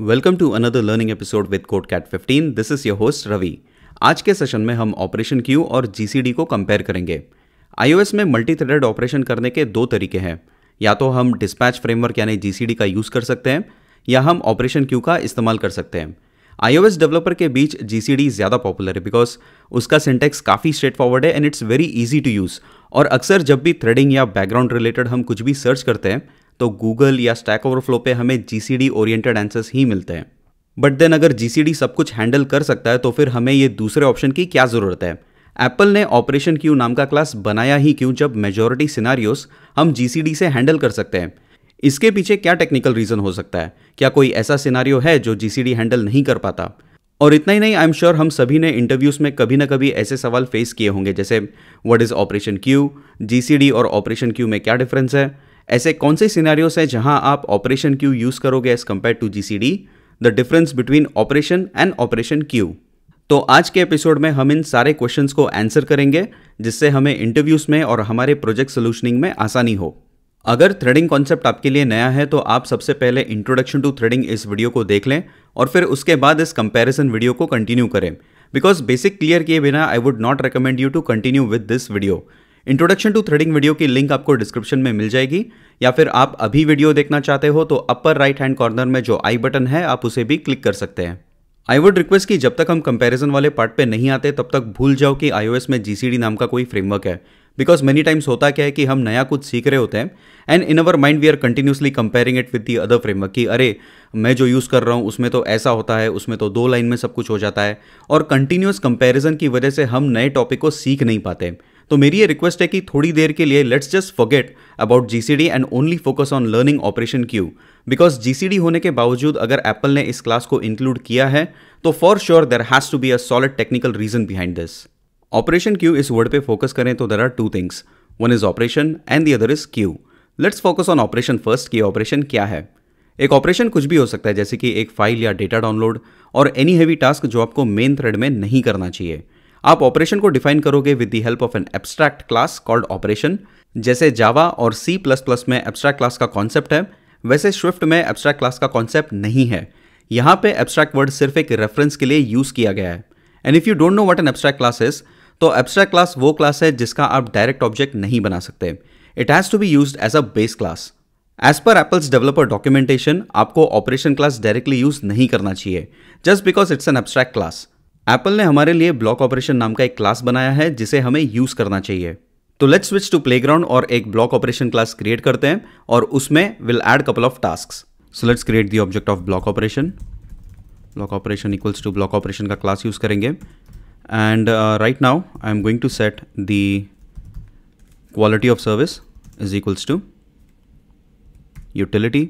Welcome to another learning episode with code cat fifteen this is your host Ravi आज के session में हम operation queue और जी को कंपेयर करेंगे आईओएस में मल्टी थ्रेडेड ऑपरेशन करने के दो तरीके हैं या तो हम डिस्पैच फ्रेमवर्क यानी जी का यूज़ कर सकते हैं या हम ऑपरेशन क्यू का इस्तेमाल कर सकते हैं आईओएस डेवलपर के बीच जी ज़्यादा पॉपुलर है बिकॉज उसका सिंटेक्स काफ़ी स्ट्रेट फॉरवर्ड है and it's very easy to use और अक्सर जब भी थ्रेडिंग या बैकग्राउंड रिलेटेड हम कुछ भी सर्च करते हैं तो गूगल या स्टैक ओवरफ्लो पे हमें G C D oriented answers ही मिलते हैं बट देन अगर जी सी डी सब कुछ हैंडल कर सकता है तो फिर हमें ये दूसरे ऑप्शन की क्या ज़रूरत है एप्पल ने ऑपरेशन क्यू नाम का क्लास बनाया ही क्यों जब मेजोरिटी सिनारियोस हम जी सी डी से हैंडल कर सकते हैं इसके पीछे क्या टेक्निकल रीज़न हो सकता है क्या कोई ऐसा सिनारियो है जो जी सी डी हैंडल नहीं कर पाता और इतना ही नहीं आई एम श्योर हम सभी ने इंटरव्यूज़ में कभी ना कभी ऐसे सवाल फेस किए होंगे जैसे what is operation queue G C D और ऑपरेशन क्यू में क्या डिफरेंस है ऐसे कौन से सीनारियोस हैं जहां आप ऑपरेशन क्यू यूज़ करोगे as compare to GCD the difference between operation and operation queue तो आज के एपिसोड में हम इन सारे क्वेश्चंस को आंसर करेंगे जिससे हमें इंटरव्यूज़ में और हमारे प्रोजेक्ट सोल्यूशनिंग में आसानी हो अगर थ्रेडिंग कॉन्सेप्ट आपके लिए नया है तो आप सबसे पहले इंट्रोडक्शन टू थ्रेडिंग इस वीडियो को देख लें और फिर उसके बाद इस कंपैरिजन वीडियो को कंटिन्यू करें बिकॉज बेसिक क्लियर किए बिना I would not recommend you to continue with this video introduction to threading video की लिंक आपको डिस्क्रिप्शन में मिल जाएगी या फिर आप अभी वीडियो देखना चाहते हो तो अपर राइट हैंड कॉर्नर में जो आई बटन है आप उसे भी क्लिक कर सकते हैं आई वुड रिक्वेस्ट कि जब तक हम कंपैरिजन वाले पार्ट पे नहीं आते तब तक भूल जाओ कि आईओएस में जीसीडी नाम का कोई फ्रेमवर्क है बिकॉज मेनी टाइम्स होता क्या है कि हम नया कुछ सीख रहे होते हैं and in our mind we are continuously comparing it with the other framework कि अरे मैं जो यूज़ कर रहा हूँ उसमें तो ऐसा होता है उसमें तो दो लाइन में सब कुछ हो जाता है और कंटिन्यूस कंपेरिजन की वजह से हम नए टॉपिक को सीख नहीं पाते हैं तो मेरी ये रिक्वेस्ट है कि थोड़ी देर के लिए let's just forget about G C D and only focus on learning operation queue because G C D होने के बावजूद अगर एप्पल ने इस क्लास को इंक्लूड किया है तो for sure there has to be a solid technical reason behind this operation queue इस वर्ड पे फोकस करें तो there are two things one is operation and the other is queue let's focus on operation first कि operation क्या है एक operation कुछ भी हो सकता है जैसे कि एक फाइल या डेटा डाउनलोड और एनी हैवी टास्क जो आपको मेन थ्रेड में नहीं करना चाहिए आप ऑपरेशन को डिफाइन करोगे with the help of an abstract class called operation जैसे जावा और सी प्लस प्लस में एब्स्ट्रैक्ट क्लास का कॉन्सेप्ट है वैसे स्विफ्ट में एब्स्ट्रैक्ट क्लास का कॉन्सेप्ट नहीं है यहाँ पे एब्स्ट्रैक्ट वर्ड सिर्फ एक रेफरेंस के लिए यूज़ किया गया है and if you don't know what an abstract class is तो एब्स्ट्रैक्ट क्लास वो क्लास है जिसका आप डायरेक्ट ऑब्जेक्ट नहीं बना सकते it has to be use as a base class as per Apple's developer documentation आपको ऑपरेशन क्लास डायरेक्टली यूज नहीं करना चाहिए just because it's an abstract class Apple ने हमारे लिए ब्लॉक ऑपरेशन नाम का एक क्लास बनाया है जिसे हमें यूज करना चाहिए तो लेट्स स्विच टू प्लेग्राउंड और एक ब्लॉक ऑपरेशन क्लास क्रिएट करते हैं और उसमें will add couple of task so let's create the object of block operation block operation equals to block operation का क्लास यूज करेंगे and right now I am going to set the quality of service is equals to utility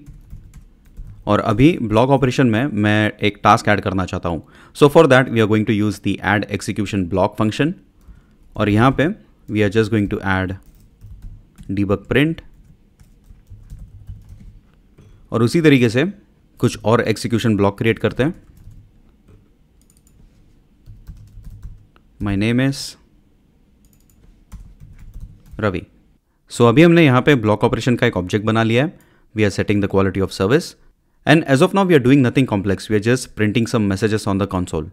और अभी block operation में मैं एक task add करना चाहता हूँ so for that we are going to use the add execution block function और यहाँ पे we are just going to add debug print और उसी तरीके से कुछ और एक्सिक्यूशन ब्लॉक क्रिएट करते हैं my name is Ravi so अभी हमने यहाँ पे ब्लॉक ऑपरेशन का एक ऑब्जेक्ट बना लिया है we are setting the quality of service And as of now, we are doing nothing complex. We are just printing some messages on the console.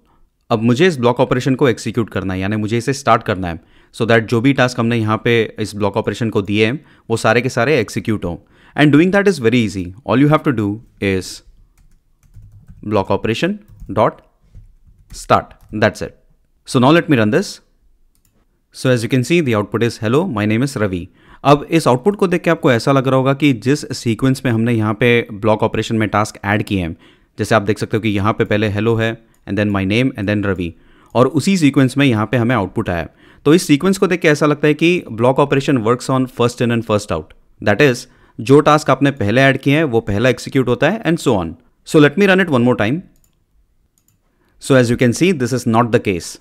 अब मुझे इस ब्लॉक ऑपरेशन को एक्सिक्यूट करना है यानी मुझे इसे स्टार्ट करना है सो so दैट जो भी टास्क हमने यहाँ पे इस ब्लॉक ऑपरेशन को दिए हैं वो सारे के सारे एक्सिक्यूट हों and doing that is very easy all you have to do is block operation dot start that's it so now let me run this so as you can see the output is hello my name is Ravi अब इस output को देख के आपको ऐसा लग रहा होगा कि जिस सीक्वेंस में हमने यहाँ पे ब्लॉक ऑपरेशन में टास्क ऐड किए हैं जैसे आप देख सकते हो कि यहाँ पे पहले हेलो है and then my name and then Ravi और उसी सीक्वेंस में यहाँ पे हमें आउटपुट आया तो इस सीक्वेंस को देख के ऐसा लगता है कि block operation work on first in and first out that is जो टास्क आपने पहले ऐड किए हैं वो पहला एक्सिक्यूट होता है and so on so let me run it one more time so as you can see this is not the case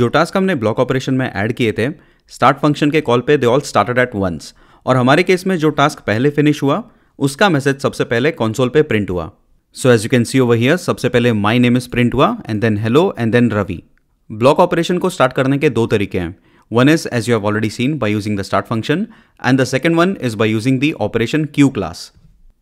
जो टास्क हमने ब्लॉक ऑपरेशन में ऐड किए थे स्टार्ट फंक्शन के कॉल पे they all started at once और हमारे case में जो टास्क पहले फिनिश हुआ उसका मैसेज सबसे पहले कंसोल पे प्रिंट हुआ so as you can see over here सबसे पहले माई नेम इज प्रिंट हुआ and then hello and then Ravi block operation को स्टार्ट करने के दो तरीके हैं one is as you have already seen by using the start function and the second one is by using the operation queue class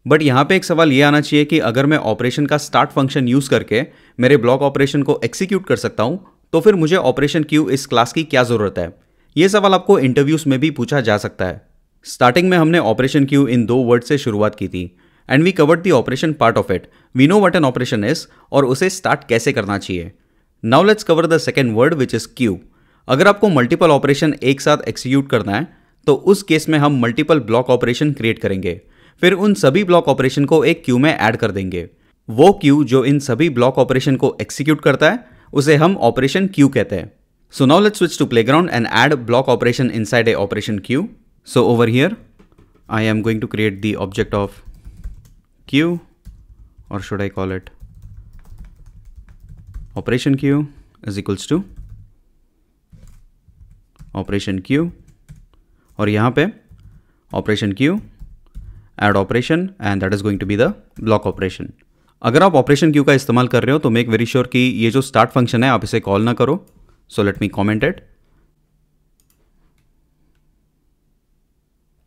but यहाँ पे एक सवाल ये आना चाहिए कि अगर मैं ऑपरेशन का स्टार्ट फंक्शन यूज़ करके मेरे ब्लॉक ऑपरेशन को एक्सिक्यूट कर सकता हूँ तो फिर मुझे ऑपरेशन क्यू इस क्लास की क्या ज़रूरत है ये सवाल आपको इंटरव्यूज़ में भी पूछा जा सकता है स्टार्टिंग में हमने ऑपरेशन क्यू इन दो वर्ड से शुरुआत की थी and we covered the operation part of it we know what an operation is और उसे स्टार्ट कैसे करना चाहिए now let's cover the second word which is queue अगर आपको मल्टीपल ऑपरेशन एक साथ एक्सिक्यूट करना है तो उस केस में हम मल्टीपल ब्लॉक ऑपरेशन क्रिएट करेंगे फिर उन सभी ब्लॉक ऑपरेशन को एक क्यू में ऐड कर देंगे वो क्यू जो इन सभी ब्लॉक ऑपरेशन को एक्सिक्यूट करता है उसे हम ऑपरेशन क्यू कहते हैं So now let's switch to playground and add block operation inside a operation queue. So over here, I am going to create the object of queue or should I call it operation queue is equals to operation queue or yahan pe operation queue add operation and that is going to be the block operation. अगर आप operation Q का इस्तेमाल कर रहे हो तो make very sure कि ये जो स्टार्ट फंक्शन है आप इसे कॉल ना करो So let me comment it.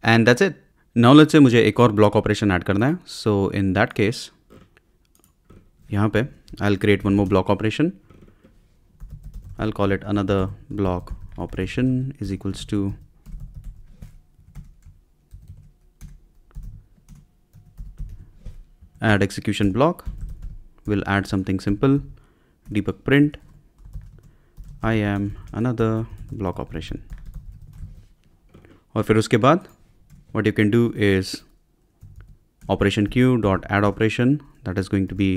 And that's it. Now let's say मुझे एक और block operation add करना है. So in that case, यहाँ पे I'll create one more block operation. I'll call it another block operation is equals to add execution block. We'll add something simple, debug print. I am another block operation और फिर उसके बाद what you can do is operation queue dot add operation that is going to be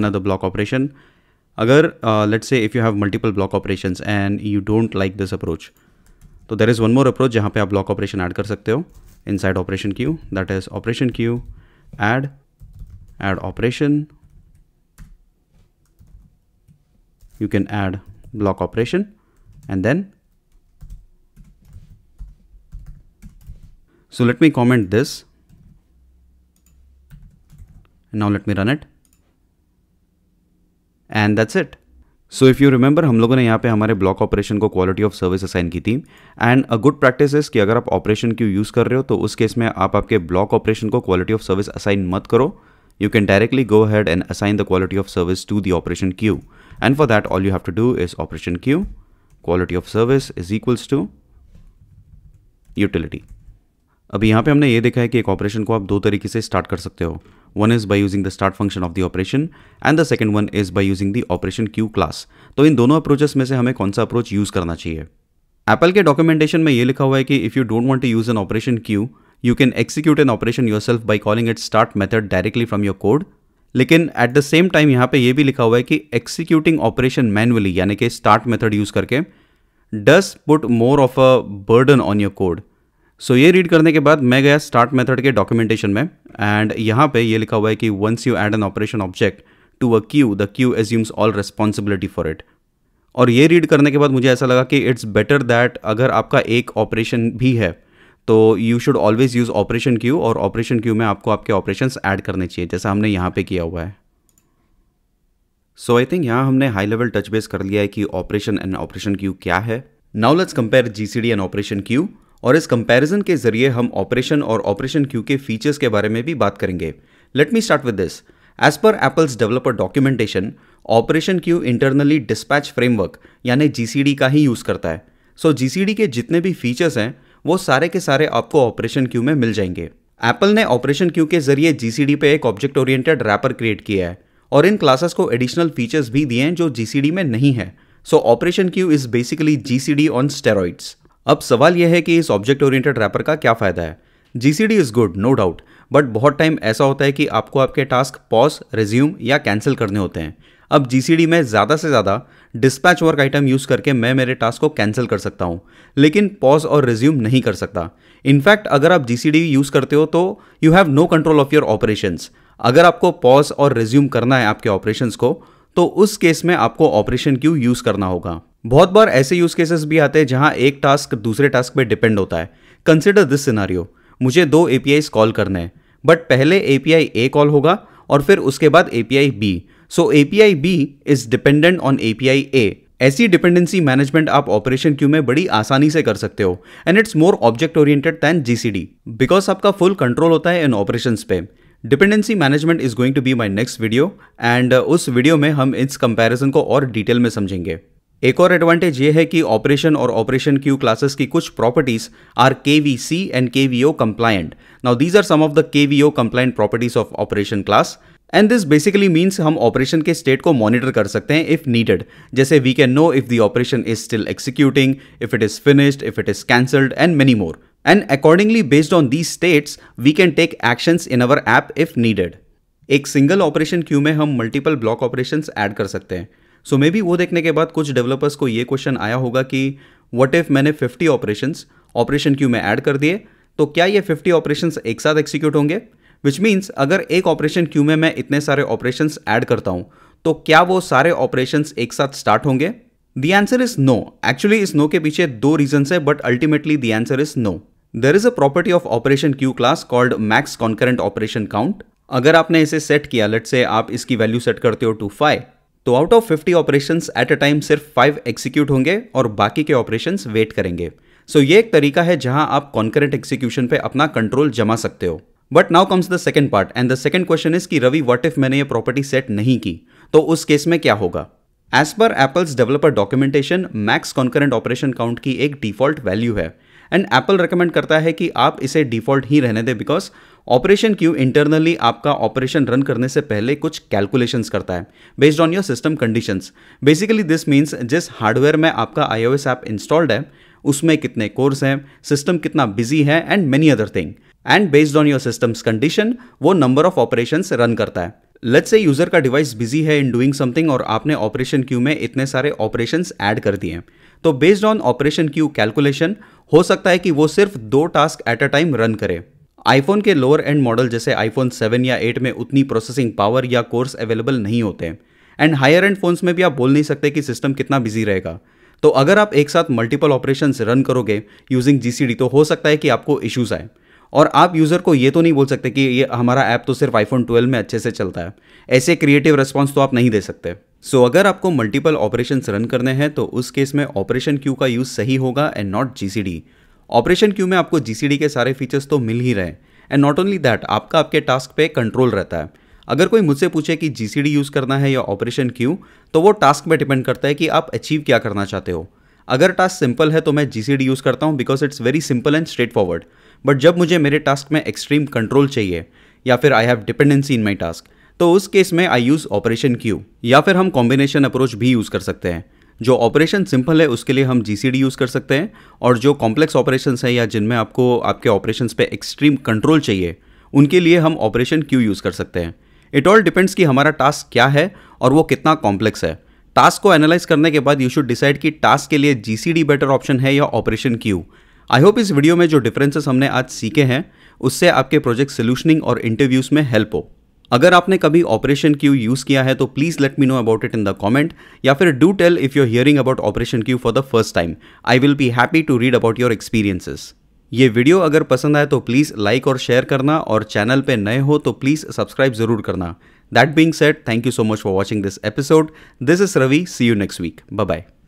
another block operation अगर let say if you have multiple block operation and you don't like this approach तो there is one more approach जहाँ पे आप block operation add कर सकते हो inside operation queue that is operation queue add add operation you can add block operation and then so let me comment this and now let me run it and that's it so if you remember हम लोगों ने यहाँ पे हमारे block operation को quality of service assign की थी and a good practice is कि अगर आप ऑपरेशन क्यू यूज़ कर रहे हो तो उस केस में आप आपके ब्लॉक ऑपरेशन को क्वालिटी ऑफ सर्विस असाइन मत करो you can directly go ahead and assign the quality of service to the operation queue And for that, all you have to do is operation Q, quality of service is equals to utility. अब यहाँ पे हमने ये देखा है कि एक operation को आप दो तरीके से स्टार्ट कर सकते हो one is by using the start function of the operation and the second one is by using the operation queue class तो इन दोनों अप्रोचेस में से हमें कौन सा अप्रोच यूज़ करना चाहिए एप्पल के डॉक्यूमेंटेशन में ये लिखा हुआ है कि if you don't want to use an operation queue you can execute an operation yourself by calling it start method directly from your code लेकिन एट द सेम टाइम यहाँ पे ये भी लिखा हुआ है कि एक्सिक्यूटिंग ऑपरेशन मैनुअली यानी कि स्टार्ट मेथड यूज़ करके does put more of a burden on your code so ये रीड करने के बाद मैं गया स्टार्ट मेथड के डॉक्यूमेंटेशन में एंड यहाँ पे ये लिखा हुआ है कि once you add an operation object to a queue the queue assumes all responsibility for it और ये रीड करने के बाद मुझे ऐसा लगा कि इट्स बेटर दैट अगर आपका एक ऑपरेशन भी है तो you should always use operation queue और ऑपरेशन क्यू में आपको आपके ऑपरेशन ऐड करने चाहिए जैसा हमने यहाँ पर किया हुआ है सो आई थिंक यहाँ हमने हाई लेवल टच बेस कर लिया है कि ऑपरेशन एंड ऑपरेशन क्यू क्या है now let's compare G C D and operation queue और इस कंपैरिजन के जरिए हम ऑपरेशन और ऑपरेशन क्यू के फीचर्स के बारे में भी बात करेंगे let me start with this as per Apple's developer documentation operation queue internally dispatch framework यानी जी का ही यूज़ करता है सो so, जी के जितने भी फीचर्स हैं वो सारे के सारे आपको ऑपरेशन क्यू में मिल जाएंगे एप्पल ने ऑपरेशन क्यू के जरिए जीसीडी पे एक ऑब्जेक्ट ओरिएंटेड रैपर क्रिएट किया है और इन क्लासेस को एडिशनल फीचर्स भी दिए हैं जो जी में नहीं है so operation queue is basically G on steroids अब सवाल यह है कि इस ऑब्जेक्ट ओरिएंटेड रैपर का क्या फ़ायदा है G C is good no doubt but बहुत टाइम ऐसा होता है कि आपको आपके टास्क पॉज रिज्यूम या कैंसिल करने होते हैं अब जी में ज़्यादा से ज़्यादा डिस्पैच वर्क आइटम यूज़ करके मैं मेरे टास्क को कैंसिल कर सकता हूँ लेकिन पॉज और रिज्यूम नहीं कर सकता इनफैक्ट अगर आप जी यूज़ करते हो तो you have no control of your operation अगर आपको पॉज और रिज्यूम करना है आपके ऑपरेशन को तो उस केस में आपको ऑपरेशन क्यू यूज़ करना होगा बहुत बार ऐसे यूज़ केसेस भी आते हैं जहां एक टास्क दूसरे टास्क पे डिपेंड होता है कंसिडर दिस सिनारियो मुझे दो एपीआई कॉल करने हैं बट पहले एपीआई ए कॉल होगा और फिर उसके बाद API B so API B is dependent on API A ऐसी डिपेंडेंसी मैनेजमेंट आप ऑपरेशन क्यू में बड़ी आसानी से कर सकते हो and it's more object oriented than GCD because आपका फुल कंट्रोल होता है इन ऑपरेशन पे dependency management is going to be my next video and उस वीडियो में हम इस कंपेरिजन को और डिटेल में समझेंगे एक और एडवांटेज ये है कि ऑपरेशन और ऑपरेशन क्यू क्लासेस की कुछ properties are K V C and K V O compliant now these are some of the K V O compliant properties of operation class and this basically means हम operation के state को monitor कर सकते हैं if needed जैसे we can know if the operation is still executing if it is finished if it is cancelled and many more and accordingly based on these states we can take action in our app if needed एक single operation queue में हम multiple block operation add कर सकते हैं सो may be वो देखने के बाद कुछ डेवलपर्स को ये क्वेश्चन आया होगा कि वट इफ मैंने फिफ्टी ऑपरेशन ऑपरेशन क्यू में ऐड कर दिए तो क्या ये फिफ्टी ऑपरेशन एक साथ एक्सिक्यूट होंगे विच मीन्स अगर एक ऑपरेशन क्यू में मैं इतने सारे ऑपरेशन ऐड करता हूँ तो क्या वो सारे ऑपरेशन एक साथ स्टार्ट होंगे the answer is no actually इस नो के पीछे दो रीजन है but ultimately the answer is no there is a property of operation queue class called max concurrent operation count अगर आपने इसे सेट किया लेट से आप इसकी वैल्यू सेट करते हो टू फाइव तो out of fifty operation at a time सिर्फ फाइव एक्सिक्यूट होंगे और बाकी के ऑपरेशन वेट करेंगे सो so ये एक तरीका है जहां आप कॉन्करेंट एक्सिक्यूशन पे अपना कंट्रोल जमा सकते हो but now comes the second part and the second question is कि रवि वट इफ मैंने ये प्रॉपर्टी सेट नहीं की तो उस केस में क्या होगा as per Apple's developer documentation max concurrent operation count की एक डिफॉल्ट वैल्यू है एंड एप्पल रिकमेंड करता है कि आप इसे डिफॉल्ट ही रहने दें बिकॉज ऑपरेशन क्यू इंटरनली आपका ऑपरेशन रन करने से पहले कुछ कैलकुलेशंस करता है based on your system conditions basically this means जिस हार्डवेयर में आपका आईओएस ऐप इंस्टॉल्ड है उसमें कितने कोर्स हैं सिस्टम कितना बिजी है and many other thing and based on your systems condition वो नंबर ऑफ ऑपरेशन रन करता है लेट्स से यूजर का डिवाइस बिजी है इन डूइंग समथिंग और आपने ऑपरेशन क्यू में इतने सारे ऑपरेशन ऐड कर दिए तो based on operation queue calculation हो सकता है कि वो सिर्फ दो task at a time run करे आईफोन के लोअर एंड मॉडल जैसे आईफोन सेवन या एट में उतनी प्रोसेसिंग पावर या कोर्स अवेलेबल नहीं होते हैं एंड हायर एंड फोन्स में भी आप बोल नहीं सकते कि सिस्टम कितना बिजी रहेगा तो अगर आप एक साथ मल्टीपल ऑपरेशन रन करोगे यूजिंग जीसीडी तो हो सकता है कि आपको इश्यूज आए और आप यूज़र को ये तो नहीं बोल सकते कि ये हमारा ऐप तो सिर्फ आईफोन 12 में अच्छे से चलता है ऐसे क्रिएटिव रेस्पॉन्स तो आप नहीं दे सकते सो so, अगर आपको मल्टीपल ऑपरेशन रन करने हैं तो उस केस में ऑपरेशन क्यू का यूज़ सही होगा and not G operation queue में आपको जी के सारे फीचर्स तो मिल ही रहे एंड नॉट ओनली दैट आपका आपके टास्क पे कंट्रोल रहता है अगर कोई मुझसे पूछे कि जी यूज़ करना है या ऑपरेशन क्यू तो वो टास्क पर डिपेंड करता है कि आप अचीव क्या करना चाहते हो अगर टास्क सिंपल है तो मैं जी यूज़ करता हूँ because it's very simple and straightforward but जब मुझे मेरे टास्क में एक्सट्रीम कंट्रोल चाहिए या फिर I have dependency in my task तो उस केस में आई यूज़ ऑपरेशन क्यू या फिर हम कॉम्बिनेशन अप्रोच भी यूज़ कर सकते हैं जो ऑपरेशन सिंपल है उसके लिए हम जी यूज़ कर सकते हैं और जो कॉम्प्लेक्स ऑपरेशन है या जिनमें आपको आपके ऑपरेशन पे एक्सट्रीम कंट्रोल चाहिए उनके लिए हम ऑपरेशन क्यू यूज़ कर सकते हैं इट ऑल डिपेंड्स कि हमारा टास्क क्या है और वो कितना कॉम्प्लेक्स है टास्क को एनालाइज करने के बाद यू शुड डिसाइड कि टास्क के लिए जी बेटर ऑप्शन है या ऑपरेशन क्यू आई होप इस वीडियो में जो डिफरेंसेस हमने आज सीखे हैं उससे आपके प्रोजेक्ट सोल्यूशनिंग और इंटरव्यूज में हेल्प हो अगर आपने कभी ऑपरेशन क्यू यूज़ किया है तो please let me know about it in the comment या फिर do tell if you hearing about operation Q for the first time I will be happy to read about your experiences ये video अगर पसंद आए तो please like और share करना और चैनल पे नए हो तो प्लीज़ सब्सक्राइब ज़रूर करना that being set thank you so much for watching this episode this is Ravi see you next week bye bye